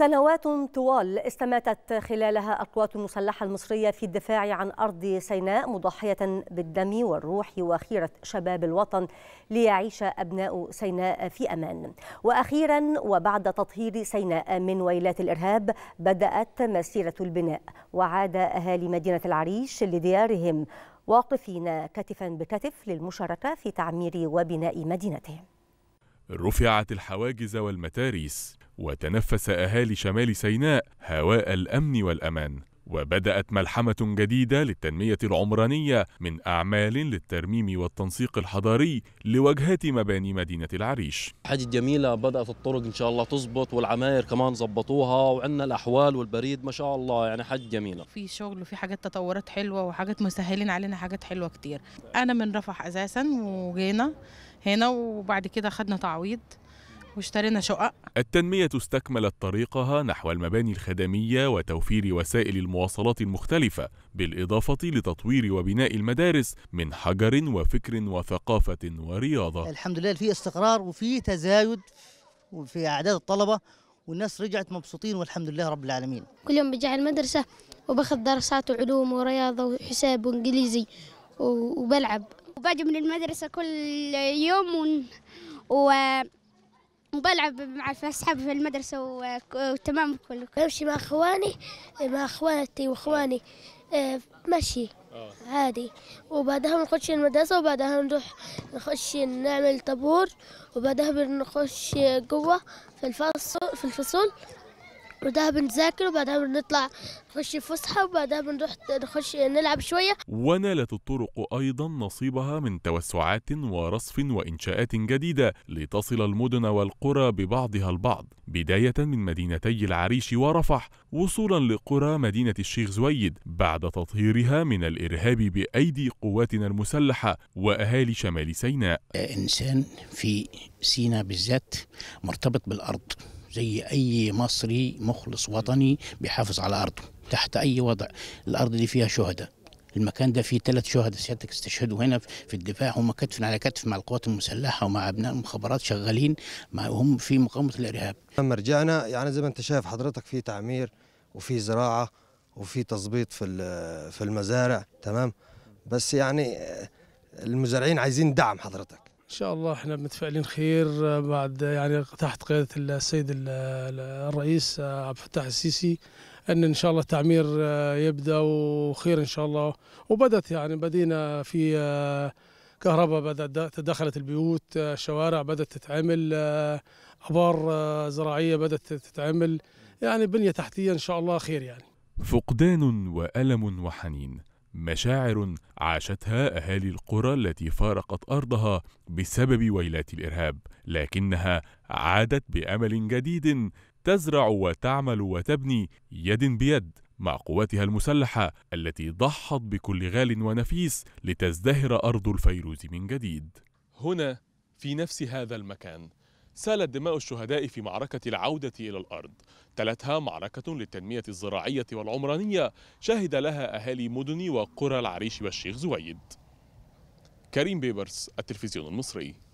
سنوات طوال استماتت خلالها القوات المسلحة المصرية في الدفاع عن أرض سيناء مضحية بالدم والروح وخيرة شباب الوطن ليعيش أبناء سيناء في أمان وأخيرا وبعد تطهير سيناء من ويلات الإرهاب بدأت مسيرة البناء وعاد أهالي مدينة العريش لديارهم واقفين كتفا بكتف للمشاركة في تعمير وبناء مدينتهم رفعت الحواجز والمتاريس وتنفس اهالي شمال سيناء هواء الامن والامان وبدأت ملحمة جديدة للتنمية العمرانية من أعمال للترميم والتنسيق الحضاري لوجهات مباني مدينة العريش حاجة جميلة بدأت الطرق إن شاء الله تزبط والعماير كمان زبطوها وعندنا الأحوال والبريد ما شاء الله يعني حاجة جميلة في شغل وفي حاجات تطورات حلوة وحاجات مسهلين علينا حاجات حلوة كتير أنا من رفح أساسا وجينا هنا وبعد كده خدنا تعويض واشترينا شقق التنمية استكملت طريقها نحو المباني الخدمية وتوفير وسائل المواصلات المختلفة بالإضافة لتطوير وبناء المدارس من حجر وفكر وثقافة ورياضة الحمد لله في استقرار وفي تزايد في أعداد الطلبة والناس رجعت مبسوطين والحمد لله رب العالمين كل يوم بجي على المدرسة وباخذ دراسات وعلوم ورياضة وحساب وإنجليزي وبلعب وباجي من المدرسة كل يوم و... و... وبلعب مع اصحابي في المدرسه وتمام كله بمشي مع اخواني مع اخواتي واخواني آه، مشي آه. عادي وبعدها نخش المدرسه وبعدها نروح نخش نعمل طابور وبعدها بنخش جوه في الفصل في الفصول وبعدها بنذاكر وبعدها بنطلع نخش فسحة وبعدها بنروح نخش نلعب شوية ونالت الطرق أيضا نصيبها من توسعات ورصف وإنشاءات جديدة لتصل المدن والقرى ببعضها البعض بداية من مدينتي العريش ورفح وصولا لقرى مدينة الشيخ زويد بعد تطهيرها من الإرهاب بأيدي قواتنا المسلحة وأهالي شمال سيناء إنسان في سيناء بالذات مرتبط بالأرض زي أي مصري مخلص وطني بيحافظ على أرضه تحت أي وضع الأرض دي فيها شهداء المكان ده فيه ثلاث شهداء سيادتك استشهدوا هنا في الدفاع هم كتف على كتف مع القوات المسلحه ومع ابناء المخابرات شغالين مع هم في مقاومه الارهاب. لما رجعنا يعني زي ما انت شايف حضرتك في تعمير وفي زراعه وفي تظبيط في في المزارع تمام بس يعني المزارعين عايزين دعم حضرتك ان شاء الله احنا متفائلين خير آه، بعد آه، يعني تحت قياده السيد الرئيس آه، عبد الفتاح السيسي ان ان شاء الله التعمير يبدا وخير ان شاء الله وبدات يعني بدينا في كهرباء بدات تدخلت البيوت شوارع بدات تتعمل ابار زراعيه بدات تتعمل يعني بنيه تحتيه ان شاء الله خير يعني فقدان والم وحنين مشاعر عاشتها اهالي القرى التي فارقت ارضها بسبب ويلات الارهاب لكنها عادت بامل جديد تزرع وتعمل وتبني يد بيد مع قواتها المسلحه التي ضحت بكل غال ونفيس لتزدهر ارض الفيروز من جديد هنا في نفس هذا المكان سالت دماء الشهداء في معركة العودة إلى الأرض تلتها معركة للتنمية الزراعية والعمرانية شهد لها أهالي مدن وقرى العريش والشيخ زويد كريم بيبرس التلفزيون المصري